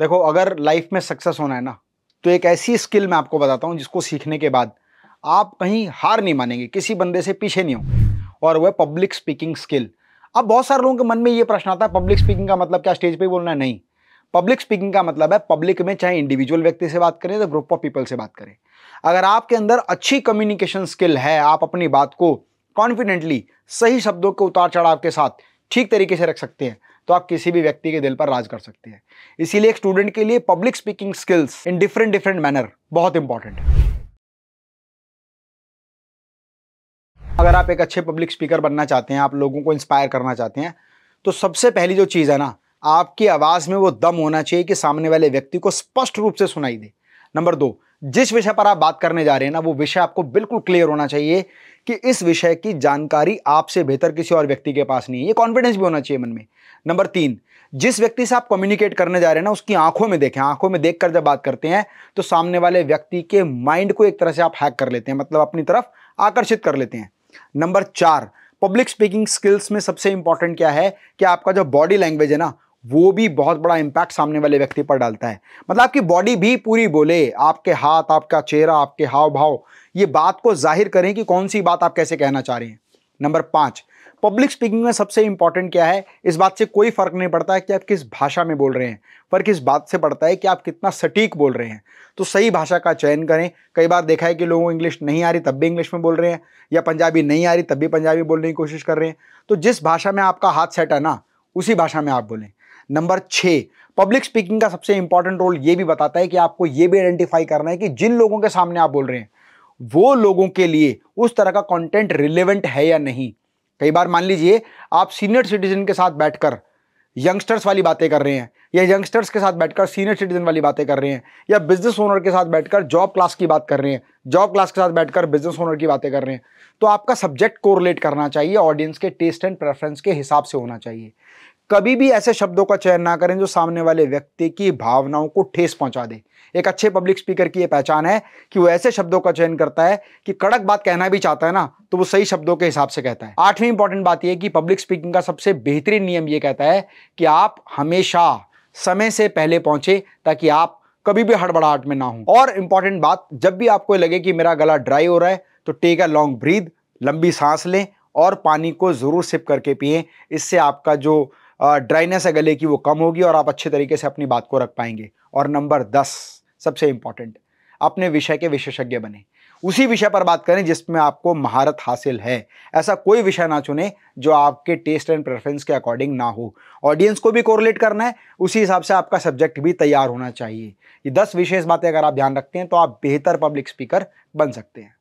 देखो अगर लाइफ में सक्सेस होना है ना तो एक ऐसी स्किल मैं आपको बताता हूँ जिसको सीखने के बाद आप कहीं हार नहीं मानेंगे किसी बंदे से पीछे नहीं हो और वह पब्लिक स्पीकिंग स्किल अब बहुत सारे लोगों के मन में ये प्रश्न आता है पब्लिक स्पीकिंग का मतलब क्या स्टेज पर बोलना है नहीं पब्लिक स्पीकिंग का मतलब है पब्लिक में चाहे इंडिविजुअल व्यक्ति से बात करें तो ग्रुप ऑफ पीपल से बात करें अगर आपके अंदर अच्छी कम्युनिकेशन स्किल है आप अपनी बात को कॉन्फिडेंटली सही शब्दों के उतार चढ़ाव के साथ ठीक तरीके से रख सकते हैं तो आप किसी भी व्यक्ति के दिल पर राज कर सकते हैं इसीलिए एक स्टूडेंट के लिए public speaking skills in different different manner बहुत इंपॉर्टेंट है अगर आप एक अच्छे पब्लिक स्पीकर बनना चाहते हैं आप लोगों को इंस्पायर करना चाहते हैं तो सबसे पहली जो चीज़ है ना आपकी आवाज़ में वो दम होना चाहिए कि सामने वाले व्यक्ति को स्पष्ट रूप से सुनाई दे नंबर दो जिस विषय पर आप बात करने जा रहे हैं ना वो विषय आपको बिल्कुल क्लियर होना चाहिए कि इस विषय की जानकारी आपसे बेहतर किसी और व्यक्ति के पास नहीं है ये कॉन्फिडेंस भी होना चाहिए मन में नंबर तीन जिस व्यक्ति से आप कम्युनिकेट करने जा रहे हैं ना उसकी आंखों में देखें आंखों में देखकर जब बात करते हैं तो सामने वाले व्यक्ति के माइंड को एक तरह से आप हैक कर लेते हैं मतलब अपनी तरफ आकर्षित कर लेते हैं नंबर चार पब्लिक स्पीकिंग स्किल्स में सबसे इंपॉर्टेंट क्या है कि आपका जो बॉडी लैंग्वेज है ना वो भी बहुत बड़ा इम्पैक्ट सामने वाले व्यक्ति पर डालता है मतलब आपकी बॉडी भी पूरी बोले आपके हाथ आपका चेहरा आपके हाव भाव ये बात को जाहिर करें कि कौन सी बात आप कैसे कहना चाह रहे हैं नंबर पाँच पब्लिक स्पीकिंग में सबसे इंपॉर्टेंट क्या है इस बात से कोई फर्क नहीं पड़ता है कि आप किस भाषा में बोल रहे हैं फर्क इस बात से पड़ता है कि आप कितना सटीक बोल रहे हैं तो सही भाषा का चयन करें कई बार देखा है कि लोगों को इंग्लिश नहीं आ रही तब भी इंग्लिश में बोल रहे हैं या पंजाबी नहीं आ रही तब भी पंजाबी बोलने की कोशिश कर रहे हैं तो जिस भाषा में आपका हाथ सेट है ना उसी भाषा में आप बोलें नंबर छः पब्लिक स्पीकिंग का सबसे इंपॉर्टेंट रोल ये भी बताता है कि आपको ये भी आइडेंटिफाई करना है कि जिन लोगों के सामने आप बोल रहे हैं वो लोगों के लिए उस तरह का कंटेंट रिलेवेंट है या नहीं कई बार मान लीजिए आप सीनियर सिटीजन के साथ बैठकर यंगस्टर्स वाली बातें कर रहे हैं या यंगस्टर्स के साथ बैठकर सीनियर सिटीजन वाली बातें कर रहे हैं या बिजनेस ओनर के साथ बैठकर जॉब क्लास की बात कर रहे हैं जॉब क्लास के साथ बैठकर बिजनेस ओनर की बातें कर रहे हैं तो आपका सब्जेक्ट कोरिलेट करना चाहिए ऑडियंस के टेस्ट एंड प्रेफरेंस के हिसाब से होना चाहिए कभी भी ऐसे शब्दों का चयन ना करें जो सामने वाले व्यक्ति की भावनाओं को ठेस पहुंचा दे एक अच्छे पब्लिक स्पीकर की ये पहचान है कि वो ऐसे शब्दों का चयन करता है कि कड़क बात कहना भी चाहता है ना तो वो सही शब्दों के हिसाब से कहता है आठवीं इंपॉर्टेंट बात यह कि पब्लिक स्पीकिंग का सबसे बेहतरीन नियम ये कहता है कि आप हमेशा समय से पहले पहुंचे ताकि आप कभी भी हड़बड़ाहट में ना हो और इंपॉर्टेंट बात जब भी आपको लगे कि मेरा गला ड्राई हो रहा है तो टेक अ लॉन्ग ब्रीद लंबी सांस लें और पानी को ज़रूर सिप करके पिए इससे आपका जो ड्राइनेस है गले की वो कम होगी और आप अच्छे तरीके से अपनी बात को रख पाएंगे और नंबर दस सबसे इम्पॉर्टेंट अपने विषय के विशेषज्ञ बने उसी विषय पर बात करें जिसमें आपको महारत हासिल है ऐसा कोई विषय ना चुने जो आपके टेस्ट एंड प्रेफरेंस के अकॉर्डिंग ना हो ऑडियंस को भी कोरिलेट करना है उसी हिसाब से आपका सब्जेक्ट भी तैयार होना चाहिए ये दस विशेष बातें अगर आप ध्यान रखते हैं तो आप बेहतर पब्लिक स्पीकर बन सकते हैं